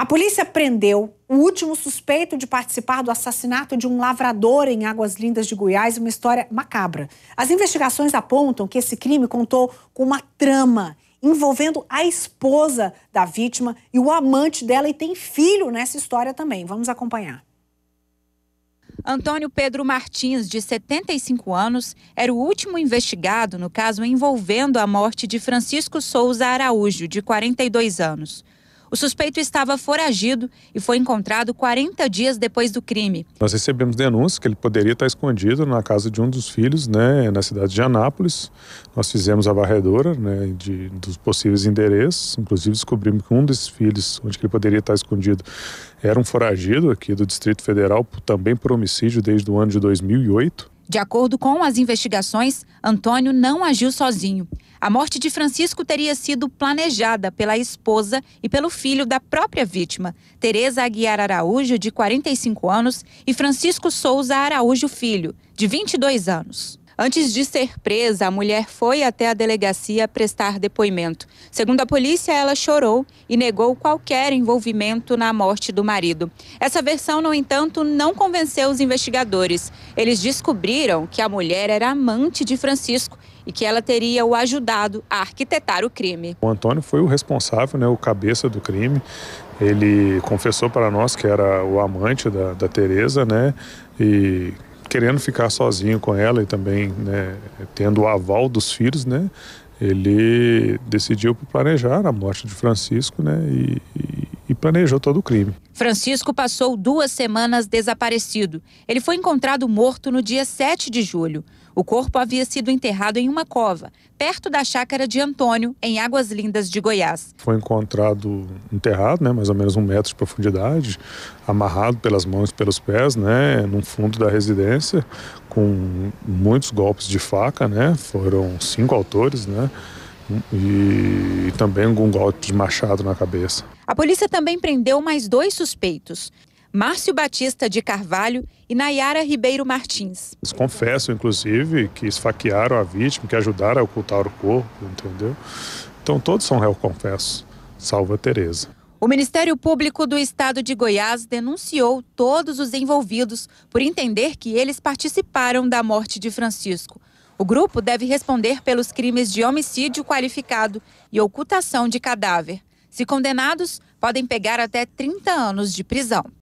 A polícia prendeu o último suspeito de participar do assassinato de um lavrador em Águas Lindas de Goiás, uma história macabra. As investigações apontam que esse crime contou com uma trama envolvendo a esposa da vítima e o amante dela, e tem filho nessa história também. Vamos acompanhar. Antônio Pedro Martins, de 75 anos, era o último investigado no caso envolvendo a morte de Francisco Souza Araújo, de 42 anos. O suspeito estava foragido e foi encontrado 40 dias depois do crime. Nós recebemos denúncias que ele poderia estar escondido na casa de um dos filhos, né, na cidade de Anápolis. Nós fizemos a varredora né, de, dos possíveis endereços, inclusive descobrimos que um desses filhos, onde ele poderia estar escondido, era um foragido aqui do Distrito Federal, também por homicídio desde o ano de 2008. De acordo com as investigações, Antônio não agiu sozinho. A morte de Francisco teria sido planejada pela esposa e pelo filho da própria vítima, Tereza Aguiar Araújo, de 45 anos, e Francisco Souza Araújo Filho, de 22 anos. Antes de ser presa, a mulher foi até a delegacia prestar depoimento. Segundo a polícia, ela chorou e negou qualquer envolvimento na morte do marido. Essa versão, no entanto, não convenceu os investigadores. Eles descobriram que a mulher era amante de Francisco e que ela teria o ajudado a arquitetar o crime. O Antônio foi o responsável, né, o cabeça do crime. Ele confessou para nós que era o amante da, da Tereza, né, e querendo ficar sozinho com ela e também né, tendo o aval dos filhos, né, ele decidiu planejar a morte de Francisco, né, e, planejou todo o crime. Francisco passou duas semanas desaparecido. Ele foi encontrado morto no dia 7 de julho. O corpo havia sido enterrado em uma cova, perto da chácara de Antônio, em Águas Lindas de Goiás. Foi encontrado enterrado, né, mais ou menos um metro de profundidade, amarrado pelas mãos e pelos pés, né, no fundo da residência, com muitos golpes de faca, né, foram cinco autores, né, e, e também um golpe de machado na cabeça. A polícia também prendeu mais dois suspeitos. Márcio Batista de Carvalho e Nayara Ribeiro Martins. Eles confessam, inclusive, que esfaquearam a vítima, que ajudaram a ocultar o corpo, entendeu? Então todos são réu confessos, salvo a Tereza. O Ministério Público do Estado de Goiás denunciou todos os envolvidos por entender que eles participaram da morte de Francisco. O grupo deve responder pelos crimes de homicídio qualificado e ocultação de cadáver. Se condenados, podem pegar até 30 anos de prisão.